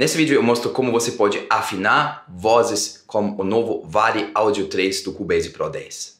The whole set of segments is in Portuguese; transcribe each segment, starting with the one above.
Nesse vídeo eu mostro como você pode afinar vozes com o novo Vale Audio 3 do Cubase Pro 10.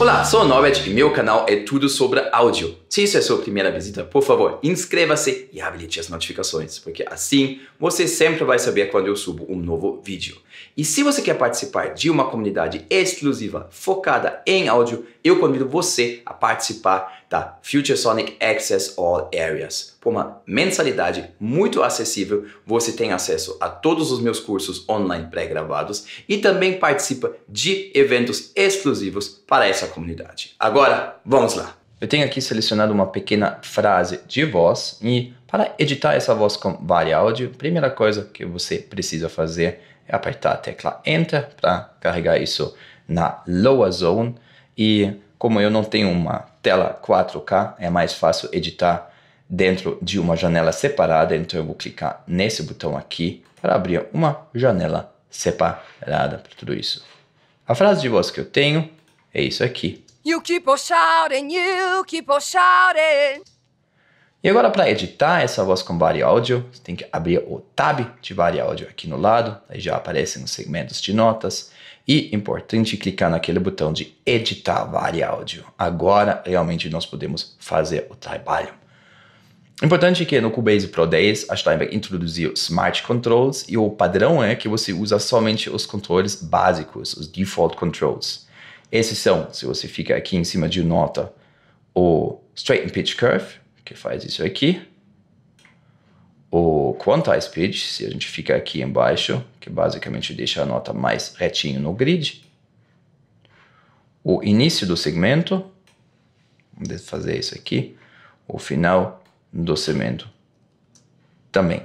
Olá, sou o Norbert e meu canal é tudo sobre áudio. Se isso é sua primeira visita, por favor, inscreva-se e habilite as notificações, porque assim você sempre vai saber quando eu subo um novo vídeo. E se você quer participar de uma comunidade exclusiva focada em áudio, eu convido você a participar da Future Sonic Access All Areas. Por uma mensalidade muito acessível, você tem acesso a todos os meus cursos online pré-gravados e também participa de eventos exclusivos para essa comunidade. Agora, vamos lá! Eu tenho aqui selecionado uma pequena frase de voz e para editar essa voz com Vale Áudio, primeira coisa que você precisa fazer apertar a tecla Enter para carregar isso na Lower Zone. E como eu não tenho uma tela 4K, é mais fácil editar dentro de uma janela separada, então eu vou clicar nesse botão aqui para abrir uma janela separada para tudo isso. A frase de voz que eu tenho é isso aqui. You keep on shouting, you keep on shouting. E agora para editar essa voz com Body Audio, você tem que abrir o tab de Body Audio aqui no lado, aí já aparecem os segmentos de notas e importante clicar naquele botão de editar Body Audio. Agora realmente nós podemos fazer o trabalho. Importante que no Cubase Pro 10 a Steinberg introduziu Smart Controls e o padrão é que você usa somente os controles básicos, os Default Controls. Esses são, se você fica aqui em cima de nota, o Straighten Pitch Curve, que faz isso aqui. O quantize speed, se a gente fica aqui embaixo, que basicamente deixa a nota mais retinho no grid. O início do segmento, vamos fazer isso aqui. O final do segmento também.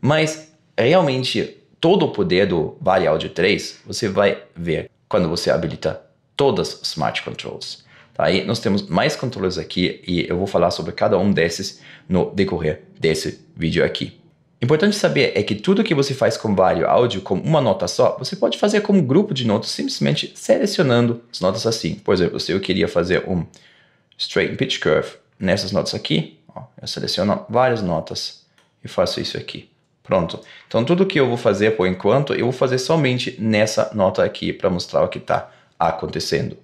Mas realmente todo o poder do Vale Audio 3 você vai ver quando você habilita todas as Smart Controls. Tá? E nós temos mais controles aqui e eu vou falar sobre cada um desses no decorrer desse vídeo aqui. Importante saber é que tudo que você faz com vários áudio com uma nota só, você pode fazer como grupo de notas simplesmente selecionando as notas assim. Por exemplo, se eu queria fazer um straight pitch curve nessas notas aqui, ó, eu seleciono várias notas e faço isso aqui. Pronto. Então tudo que eu vou fazer por enquanto, eu vou fazer somente nessa nota aqui para mostrar o que está acontecendo.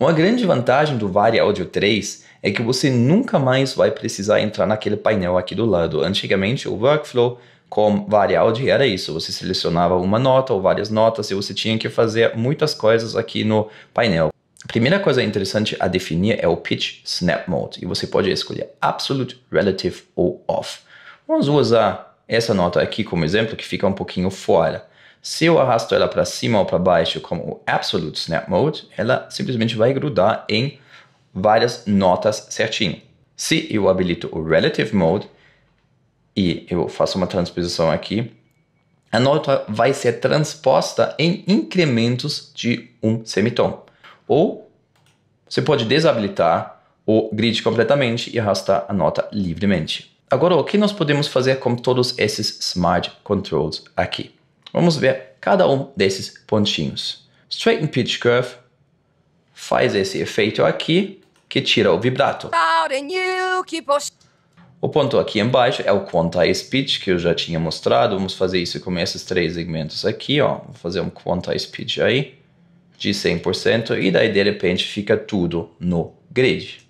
Uma grande vantagem do Vari Audio 3 é que você nunca mais vai precisar entrar naquele painel aqui do lado. Antigamente, o workflow com Vari Audio era isso. Você selecionava uma nota ou várias notas e você tinha que fazer muitas coisas aqui no painel. A primeira coisa interessante a definir é o Pitch Snap Mode e você pode escolher Absolute, Relative ou Off. Vamos usar essa nota aqui como exemplo que fica um pouquinho fora. Se eu arrasto ela para cima ou para baixo com o Absolute Snap Mode, ela simplesmente vai grudar em várias notas certinho. Se eu habilito o Relative Mode e eu faço uma transposição aqui, a nota vai ser transposta em incrementos de um semitom. Ou você pode desabilitar o grid completamente e arrastar a nota livremente. Agora, o que nós podemos fazer com todos esses Smart Controls aqui? Vamos ver cada um desses pontinhos. Straighten Pitch Curve faz esse efeito aqui, que tira o vibrato. O ponto aqui embaixo é o quantize pitch que eu já tinha mostrado. Vamos fazer isso com esses três segmentos aqui, ó. Vou fazer um quantize pitch aí de 100% e daí de repente fica tudo no grid.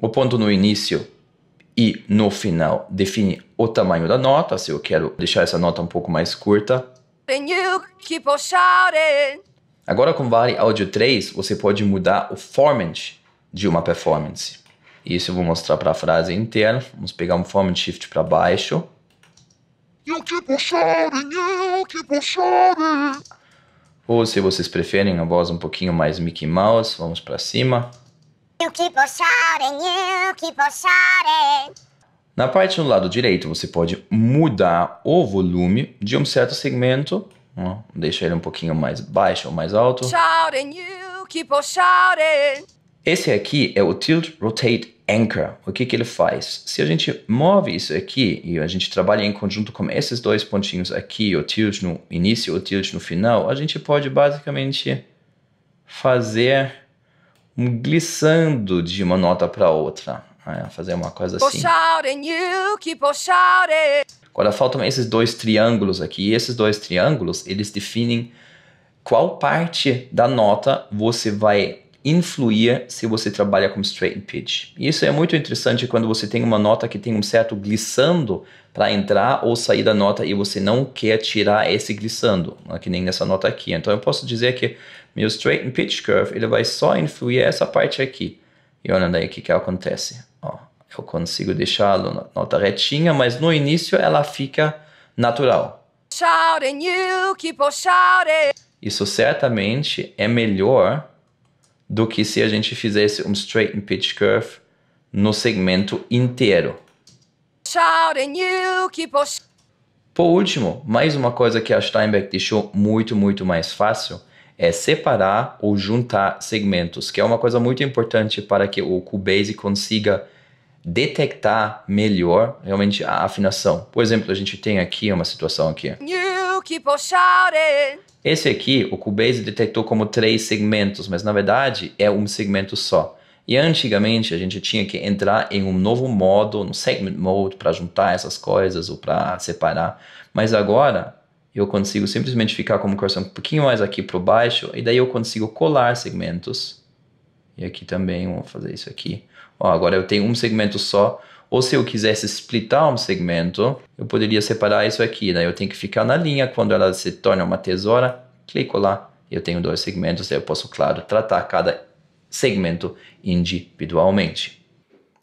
O ponto no início e no final define o tamanho da nota. Se eu quero deixar essa nota um pouco mais curta, and you keep on shouting. Agora com Vale Audio 3, você pode mudar o format de uma performance. Isso eu vou mostrar para a frase inteira. Vamos pegar um format shift para baixo. You keep on shouting, you keep on shouting. Ou se vocês preferem a voz um pouquinho mais Mickey Mouse, vamos para cima. You keep on shouting, you keep on shouting. Na parte do lado direito, você pode mudar o volume de um certo segmento. Ó, deixa ele um pouquinho mais baixo ou mais alto. Shouting, you keep on shouting. Esse aqui é o Tilt Rotate Anchor. O que, que ele faz? Se a gente move isso aqui e a gente trabalha em conjunto com esses dois pontinhos aqui, o tilt no início e o tilt no final, a gente pode basicamente fazer um glissando de uma nota para outra. Ah, é, fazer uma coisa assim. Agora faltam esses dois triângulos aqui. E esses dois triângulos, eles definem qual parte da nota você vai influir se você trabalha com straight pitch. E isso é muito interessante quando você tem uma nota que tem um certo glissando para entrar ou sair da nota e você não quer tirar esse glissando, é que nem nessa nota aqui. Então eu posso dizer que meu straight pitch curve ele vai só influir essa parte aqui. E olha aí o que, que acontece. Ó, eu consigo deixá-lo na nota retinha, mas no início ela fica natural. Shouting, you keep on shouting. Isso certamente é melhor do que se a gente fizesse um straight pitch curve no segmento inteiro. Shouting, you keep on... Por último, mais uma coisa que a Steinbeck deixou muito, muito mais fácil é separar ou juntar segmentos, que é uma coisa muito importante para que o Cubase consiga detectar melhor realmente a afinação. Por exemplo, a gente tem aqui uma situação aqui. Esse aqui, o Cubase detectou como três segmentos, mas na verdade é um segmento só. E antigamente a gente tinha que entrar em um novo modo, no segment mode, para juntar essas coisas ou para separar. Mas agora eu consigo simplesmente ficar com o coração um pouquinho mais aqui para baixo, e daí eu consigo colar segmentos. E aqui também, vou fazer isso aqui. Ó, agora eu tenho um segmento só, ou se eu quisesse splitar um segmento, eu poderia separar isso aqui, daí né? eu tenho que ficar na linha, quando ela se torna uma tesoura, clico lá, eu tenho dois segmentos, daí eu posso, claro, tratar cada segmento individualmente.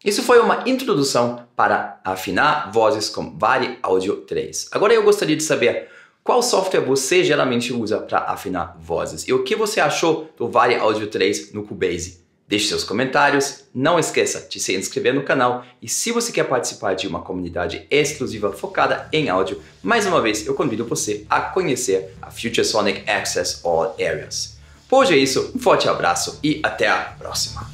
Isso foi uma introdução para afinar vozes com Vari Audio 3. Agora eu gostaria de saber qual software você geralmente usa para afinar vozes? E o que você achou do Vale Audio 3 no Cubase? Deixe seus comentários, não esqueça de se inscrever no canal e se você quer participar de uma comunidade exclusiva focada em áudio, mais uma vez eu convido você a conhecer a Future Sonic Access All Areas. Por hoje é isso, um forte abraço e até a próxima!